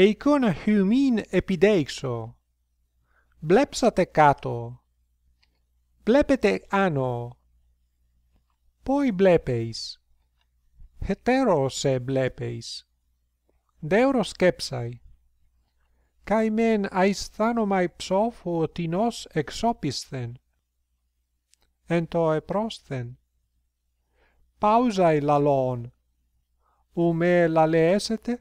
e icona humin epideixo blepsate cato blepete ano poi blepeis hetero se blepeis deuro skepsai kai men ais thano mai psofo tinos exopisthen ento e prosthen pausai lalon ume la leesete